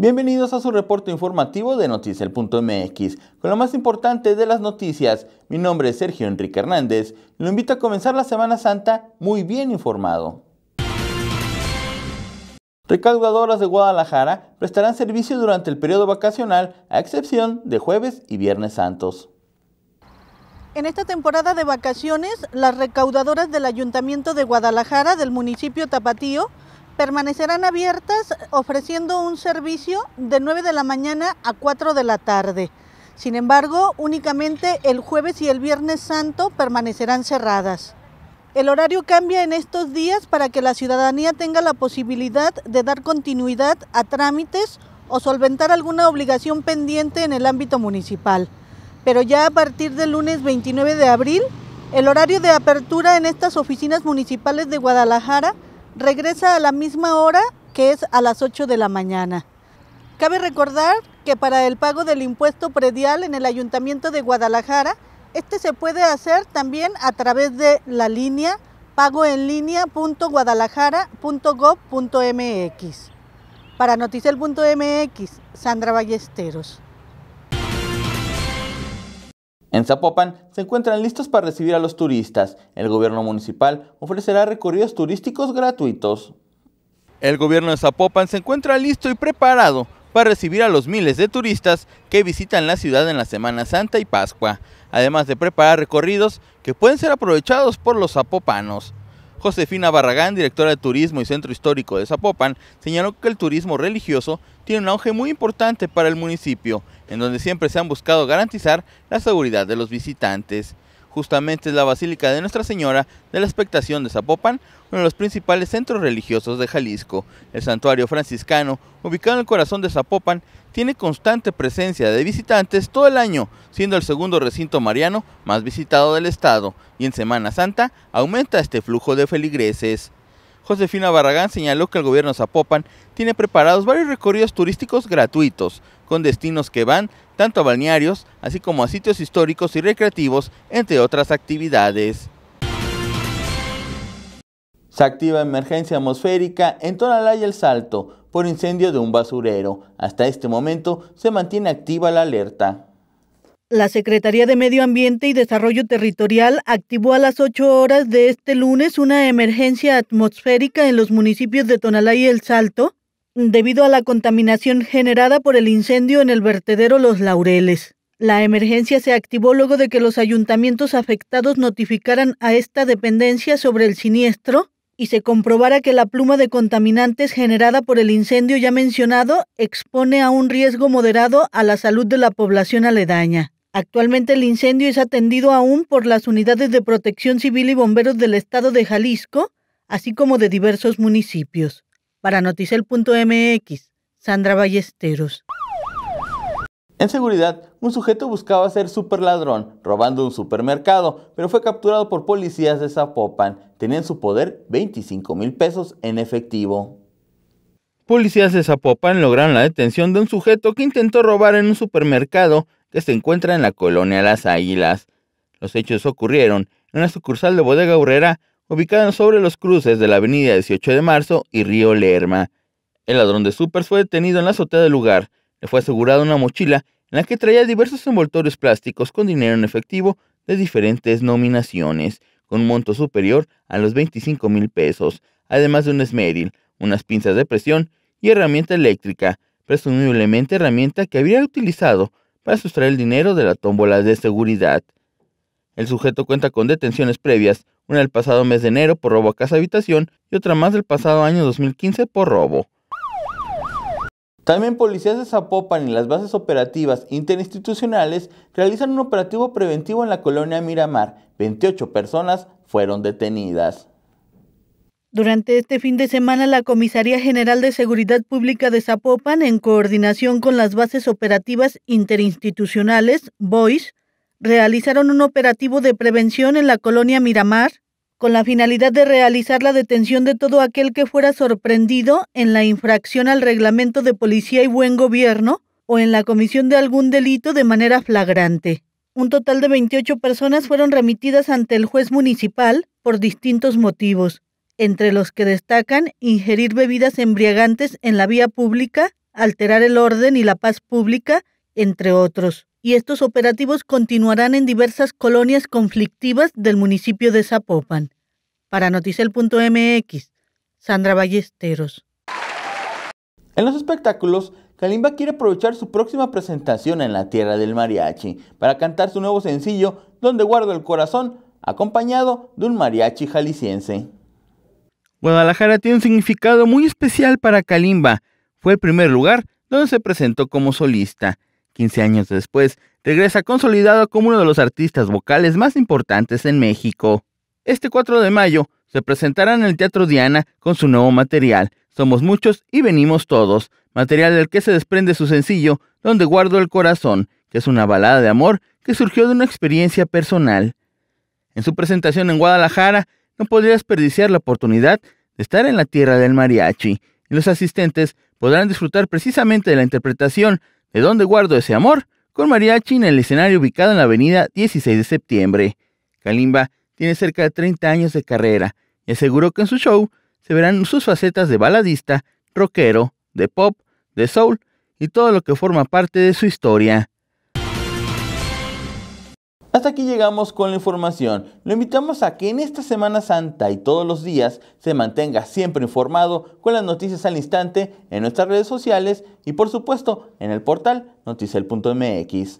Bienvenidos a su reporte informativo de Noticiel.mx, con lo más importante de las noticias. Mi nombre es Sergio Enrique Hernández lo invito a comenzar la Semana Santa muy bien informado. Recaudadoras de Guadalajara prestarán servicio durante el periodo vacacional, a excepción de jueves y viernes santos. En esta temporada de vacaciones, las recaudadoras del Ayuntamiento de Guadalajara del municipio Tapatío permanecerán abiertas ofreciendo un servicio de 9 de la mañana a 4 de la tarde. Sin embargo, únicamente el jueves y el viernes santo permanecerán cerradas. El horario cambia en estos días para que la ciudadanía tenga la posibilidad de dar continuidad a trámites o solventar alguna obligación pendiente en el ámbito municipal. Pero ya a partir del lunes 29 de abril, el horario de apertura en estas oficinas municipales de Guadalajara regresa a la misma hora que es a las 8 de la mañana. Cabe recordar que para el pago del impuesto predial en el Ayuntamiento de Guadalajara, este se puede hacer también a través de la línea pagoenlinea.guadalajara.gov.mx. Para noticel.mx, Sandra Ballesteros. En Zapopan se encuentran listos para recibir a los turistas. El gobierno municipal ofrecerá recorridos turísticos gratuitos. El gobierno de Zapopan se encuentra listo y preparado para recibir a los miles de turistas que visitan la ciudad en la Semana Santa y Pascua, además de preparar recorridos que pueden ser aprovechados por los zapopanos. Josefina Barragán, directora de Turismo y Centro Histórico de Zapopan, señaló que el turismo religioso tiene un auge muy importante para el municipio, en donde siempre se han buscado garantizar la seguridad de los visitantes. Justamente es la Basílica de Nuestra Señora de la Expectación de Zapopan, uno de los principales centros religiosos de Jalisco. El santuario franciscano, ubicado en el corazón de Zapopan, tiene constante presencia de visitantes todo el año, siendo el segundo recinto mariano más visitado del estado, y en Semana Santa aumenta este flujo de feligreses. Josefina Barragán señaló que el gobierno Zapopan tiene preparados varios recorridos turísticos gratuitos, con destinos que van tanto a balnearios, así como a sitios históricos y recreativos, entre otras actividades. Se activa emergencia atmosférica en Tonalá y El Salto por incendio de un basurero. Hasta este momento se mantiene activa la alerta. La Secretaría de Medio Ambiente y Desarrollo Territorial activó a las 8 horas de este lunes una emergencia atmosférica en los municipios de Tonalá y El Salto debido a la contaminación generada por el incendio en el vertedero Los Laureles. La emergencia se activó luego de que los ayuntamientos afectados notificaran a esta dependencia sobre el siniestro y se comprobara que la pluma de contaminantes generada por el incendio ya mencionado expone a un riesgo moderado a la salud de la población aledaña. Actualmente el incendio es atendido aún por las unidades de protección civil y bomberos del estado de Jalisco, así como de diversos municipios. Para noticel.mx, Sandra Ballesteros. En seguridad, un sujeto buscaba ser superladrón, robando un supermercado, pero fue capturado por policías de Zapopan. Tenía en su poder 25 mil pesos en efectivo. Policías de Zapopan lograron la detención de un sujeto que intentó robar en un supermercado que se encuentra en la colonia Las Águilas. Los hechos ocurrieron en una sucursal de Bodega Urrera, ubicada sobre los cruces de la avenida 18 de Marzo y Río Lerma. El ladrón de supers fue detenido en la azotea del lugar. Le fue asegurada una mochila en la que traía diversos envoltorios plásticos con dinero en efectivo de diferentes nominaciones, con un monto superior a los 25 mil pesos, además de un esmeril, unas pinzas de presión y herramienta eléctrica, presumiblemente herramienta que habría utilizado para sustraer el dinero de la tómbola de seguridad. El sujeto cuenta con detenciones previas, una el pasado mes de enero por robo a casa habitación y otra más del pasado año 2015 por robo. También policías de Zapopan y las bases operativas interinstitucionales realizan un operativo preventivo en la colonia Miramar. 28 personas fueron detenidas. Durante este fin de semana, la Comisaría General de Seguridad Pública de Zapopan, en coordinación con las bases operativas interinstitucionales, BOIS, realizaron un operativo de prevención en la colonia Miramar, con la finalidad de realizar la detención de todo aquel que fuera sorprendido en la infracción al reglamento de policía y buen gobierno o en la comisión de algún delito de manera flagrante. Un total de 28 personas fueron remitidas ante el juez municipal por distintos motivos entre los que destacan ingerir bebidas embriagantes en la vía pública, alterar el orden y la paz pública, entre otros. Y estos operativos continuarán en diversas colonias conflictivas del municipio de Zapopan. Para noticel.mx, Sandra Ballesteros. En los espectáculos, Kalimba quiere aprovechar su próxima presentación en la Tierra del Mariachi para cantar su nuevo sencillo, Donde Guardo el Corazón, acompañado de un mariachi jalisciense. Guadalajara tiene un significado muy especial para Kalimba. Fue el primer lugar donde se presentó como solista. 15 años después, regresa consolidado como uno de los artistas vocales más importantes en México. Este 4 de mayo se presentará en el Teatro Diana con su nuevo material, Somos muchos y venimos todos, material del que se desprende su sencillo, Donde guardo el corazón, que es una balada de amor que surgió de una experiencia personal. En su presentación en Guadalajara, no podría desperdiciar la oportunidad de estar en la tierra del mariachi, y los asistentes podrán disfrutar precisamente de la interpretación de Dónde guardo ese amor con mariachi en el escenario ubicado en la avenida 16 de septiembre. Kalimba tiene cerca de 30 años de carrera y aseguró que en su show se verán sus facetas de baladista, rockero, de pop, de soul y todo lo que forma parte de su historia. Hasta aquí llegamos con la información. Lo invitamos a que en esta Semana Santa y todos los días se mantenga siempre informado con las noticias al instante en nuestras redes sociales y por supuesto en el portal noticiel.mx.